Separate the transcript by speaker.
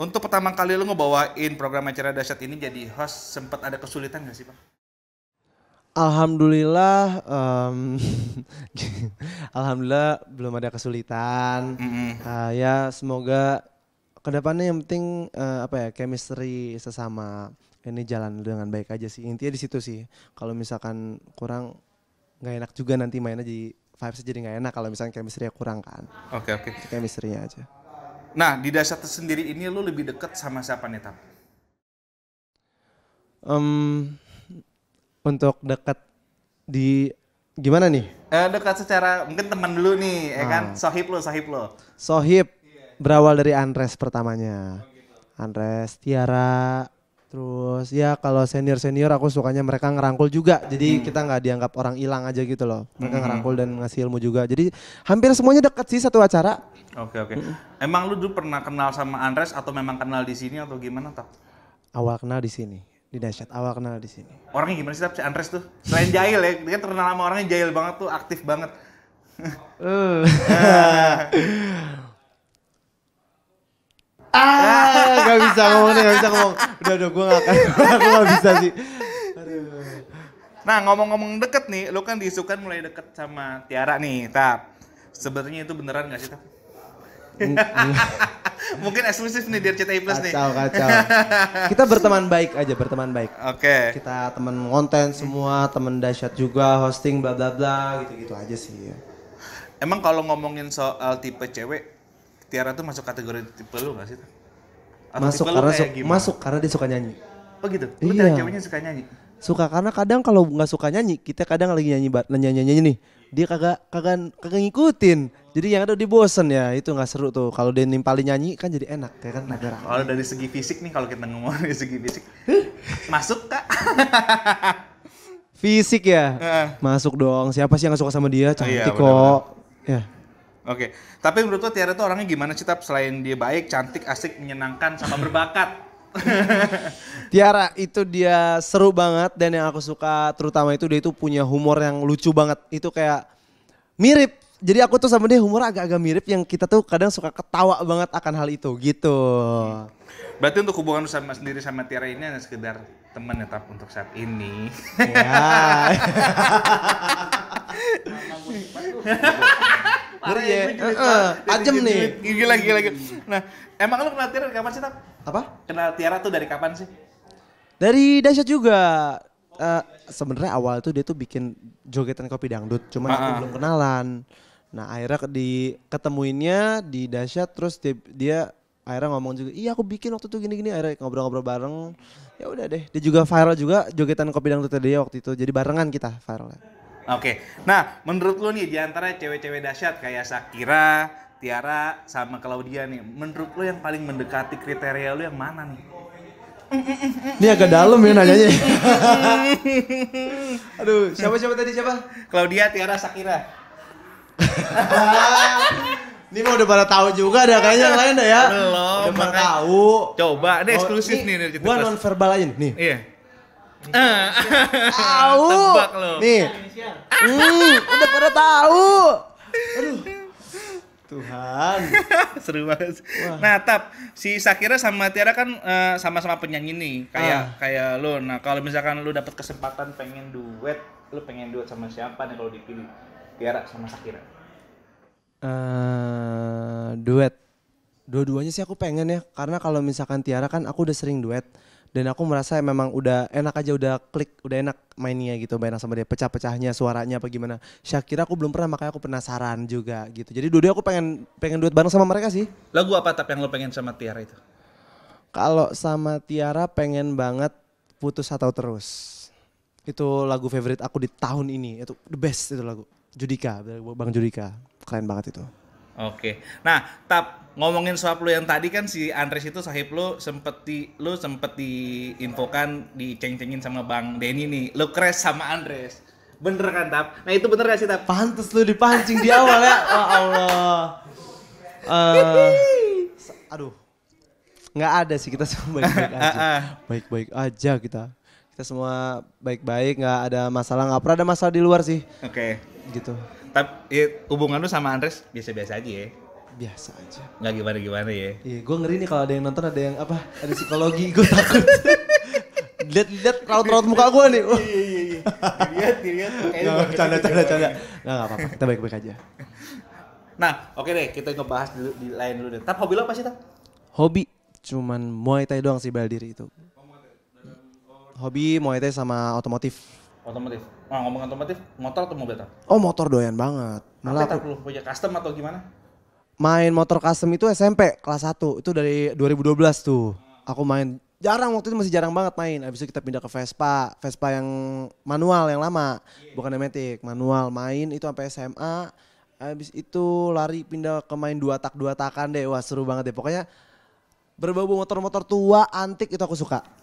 Speaker 1: Untuk pertama kali lu ngebawain program acara dasyat ini jadi host, sempat ada kesulitan gak sih, Pak?
Speaker 2: Alhamdulillah, um, alhamdulillah belum ada kesulitan. Mm -hmm. uh, ya semoga kedepannya yang penting uh, apa ya chemistry sesama ini jalan dengan baik aja sih. Intinya di situ sih. Kalau misalkan kurang nggak enak juga nanti mainnya jadi vibes jadi nggak enak kalau misalkan chemistry kurang kan. Oke okay, oke. Okay. chemistry aja.
Speaker 1: Nah, di dasar tersendiri ini lu lebih dekat sama siapa nih, Tam?
Speaker 2: Um, untuk dekat di gimana nih?
Speaker 1: Eh, dekat secara mungkin teman dulu nih, ya kan? Ah. Sohib lo, sohib lo.
Speaker 2: Sohib berawal dari Andres pertamanya. Andres, Tiara, Terus ya kalau senior-senior aku sukanya mereka ngerangkul juga. Jadi hmm. kita nggak dianggap orang hilang aja gitu loh. Mereka hmm. ngerangkul dan ngasih ilmu juga. Jadi hampir semuanya dekat sih satu acara.
Speaker 1: Oke oke. Hmm. Emang lu dulu pernah kenal sama Andres atau memang kenal di sini atau gimana tak?
Speaker 2: Awal kenal di sini di dahsyat awal kenal di sini.
Speaker 1: Orangnya gimana sih tapi si Andres tuh? Selain jahil ya, dia terkenal sama orangnya jahil banget tuh, aktif banget. Eh. Nah.
Speaker 2: Ah, gak bisa ngomong nih, gak bisa ngomong. Udah, udah gue gak akan, gue gak bisa sih.
Speaker 1: Nah ngomong-ngomong deket nih, lu kan diisukan mulai deket sama Tiara nih, Tap. Sebenarnya itu beneran gak sih, Tap? Mm, Mungkin eksklusif nih di RCTI Plus nih. Kacau, kacau.
Speaker 2: Kita berteman baik aja, berteman baik. Oke. Okay. Kita temen konten semua, temen dahsyat juga, hosting bla bla bla, gitu-gitu aja sih.
Speaker 1: Emang kalau ngomongin soal tipe cewek, Tiara tuh masuk kategori tipe lu gak sih? Atau masuk tipe karena su- masuk
Speaker 2: karena dia suka nyanyi.
Speaker 1: Oh gitu. Lu iya. ceweknya suka nyanyi.
Speaker 2: Suka karena kadang kalau nggak suka nyanyi, kita kadang lagi nyanyi nyanyi nyanyi nih. Dia kagak kagak kagak ngikutin. Jadi yang ada di bosen ya, itu nggak seru tuh. Kalau dia nimpali nyanyi kan jadi enak, ya kan? Nah, kalau
Speaker 1: dari segi fisik nih, kalau kita ngomong dari segi fisik, masuk kak?
Speaker 2: fisik ya, uh. masuk dong. Siapa sih yang gak suka sama dia? Cantik oh, iya, kok. Ya.
Speaker 1: Oke, okay. tapi menurut lo Tiara tuh orangnya gimana sih? Tap selain dia baik, cantik, asik, menyenangkan, sama berbakat.
Speaker 2: Tiara itu dia seru banget dan yang aku suka terutama itu dia itu punya humor yang lucu banget. Itu kayak mirip. Jadi aku tuh sama dia humor agak-agak mirip yang kita tuh kadang suka ketawa banget akan hal itu gitu.
Speaker 1: Berarti untuk hubungan sama sendiri sama Tiara ini hanya sekedar teman ya Tap untuk saat ini. Ya
Speaker 2: ngeri ya, ya ajem nih gila gila gila
Speaker 1: nah emang lu kenal Tiara dari kapan sih tam apa kenal Tiara tuh dari kapan sih
Speaker 2: dari Dasyat juga uh, sebenarnya awal tuh dia tuh bikin jogetan kopi dangdut cuman aku belum kenalan nah akhirnya di ketemuinnya di Dasyat terus dia, dia akhirnya ngomong juga iya aku bikin waktu itu gini-gini akhirnya ngobrol-ngobrol bareng ya udah deh dia juga viral juga jogetan kopi dangdut tadi waktu itu jadi barengan kita viralnya
Speaker 1: Oke. Nah, menurut lu nih di antara cewek-cewek dahsyat kayak Sakira, Tiara sama Claudia nih, menurut lu yang paling mendekati kriteria lu yang mana nih? Ini agak dalam ya nanyanya. Aduh, siapa siapa tadi siapa? Claudia, Tiara, Sakira.
Speaker 2: Ini mah udah pada tahu juga ada kayaknya yang lain dah ya. Belum. Udah pada tahu.
Speaker 1: Coba, ini oh, eksklusif oh, nih. Gua non verbal aja nih. Iya. Ah. tahu. Nih.
Speaker 2: Hmm, udah pada tahu. Aduh.
Speaker 1: Tuhan. Seru banget. Wah. Nah, Tap, si Sakira sama Tiara kan sama eh, sama-sama penyanyi nih, kayak ah. kayak lo. Nah, kalau misalkan lo dapet kesempatan pengen duet, lo pengen duet sama siapa nih kalau dipilih? Tiara sama Sakira.
Speaker 2: Uh, eh, duet. Dua-duanya sih aku pengen ya, karena kalau misalkan Tiara kan aku udah sering duet dan aku merasa memang udah enak aja udah klik udah enak mainnya gitu main sama dia pecah-pecahnya suaranya apa gimana Syakira aku belum pernah makanya aku penasaran juga gitu jadi dulu aku pengen pengen duet bareng sama mereka sih
Speaker 1: lagu apa tapi yang lo pengen sama Tiara itu
Speaker 2: kalau sama Tiara pengen banget putus atau terus itu lagu favorite aku di tahun ini itu the best itu lagu Judika bang Judika keren banget itu
Speaker 1: Oke. Nah, tap ngomongin soal lu yang tadi kan si Andres itu sahib lu sempet di lu sempet di ceng cengin sama Bang Denny nih. Lu crash sama Andres. Bener kan, Tap? Nah, itu bener gak sih, Tap? Pantes lu dipancing di awal ya. Oh Allah. Uh, aduh.
Speaker 2: Nggak ada sih kita semua baik-baik ah, aja. Ah. Baik-baik aja kita. Kita semua baik-baik, nggak ada masalah, nggak pernah ada masalah di luar sih. Oke. Okay. Gitu
Speaker 1: tapi iya, hubungan lu sama Andres biasa-biasa aja ya biasa aja nggak gimana gimana ya iya gue ngeri nih kalau ada yang nonton ada
Speaker 2: yang apa ada psikologi gue takut lihat lihat raut raut muka gue nih iya iya
Speaker 1: iya Lihat lihat. iya, canda canda canda nggak apa apa kita baik baik aja nah oke iya, deh kita ngebahas dulu di lain dulu deh Tapi hobi lo apa sih tap
Speaker 2: hobi cuman muay thai doang sih iya, diri itu hobi muay thai sama otomotif
Speaker 1: Otomotif. oh, nah, ngomong otomotif, motor atau mobil tak?
Speaker 2: Oh, motor doyan banget. Malah Apa
Speaker 1: punya custom atau gimana?
Speaker 2: Main motor custom itu SMP kelas 1. Itu dari 2012 tuh. Aku main jarang waktu itu masih jarang banget main. Habis itu kita pindah ke Vespa, Vespa yang manual yang lama, iya. bukan emetik manual. Main itu sampai SMA. Habis itu lari pindah ke main dua tak dua takan deh. Wah, seru banget deh. Pokoknya berbau motor-motor tua, antik itu aku suka.